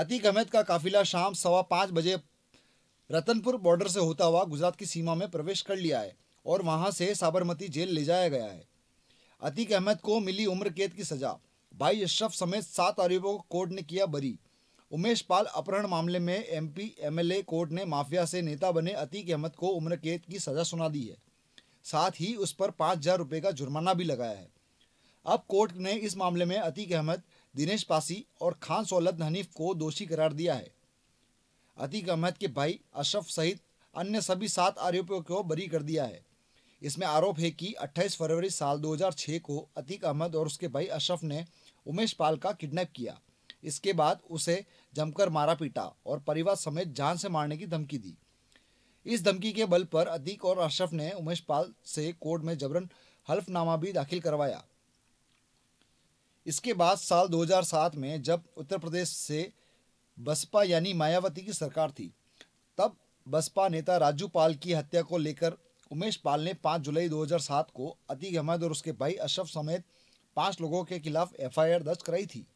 अतीक अहमद का काफिला शाम सवा पाँच बजे रतनपुर बॉर्डर से होता हुआ गुजरात की सीमा में प्रवेश कर लिया है और वहां से साबरमती जेल ले जाया गया है अतीक अहमद को मिली उम्र कैद की सजा भाई अशरफ समेत सात आरोपियों को कोर्ट ने किया बरी उमेश पाल अपहरण मामले में एमपी एमएलए कोर्ट ने माफिया से नेता बने अतीक अहमद को उम्र कैद की सजा सुना दी है साथ ही उस पर पाँच हजार रुपये का जुर्माना भी लगाया है अब कोर्ट ने इस मामले में अतीक अहमद दिनेश पासी और खान सौलत हनीफ को दोषी करार दिया है अतीक अहमद के भाई अशरफ सहित अन्य सभी सात आरोपियों को बरी कर दिया है इसमें आरोप है कि 28 फरवरी साल 2006 को अतीक अहमद और उसके भाई अशरफ ने उमेश पाल का किडनैप किया इसके बाद उसे जमकर मारा पीटा और परिवार समेत जान से मारने की धमकी दी इस धमकी के बल पर अतीक और अशरफ ने उमेश पाल से कोर्ट में जबरन हल्फनामा भी दाखिल करवाया इसके बाद साल 2007 में जब उत्तर प्रदेश से बसपा यानी मायावती की सरकार थी तब बसपा नेता राजू पाल की हत्या को लेकर उमेश पाल ने 5 जुलाई 2007 को अतीक अहमद और उसके भाई अशरफ समेत पांच लोगों के खिलाफ एफआईआर दर्ज कराई थी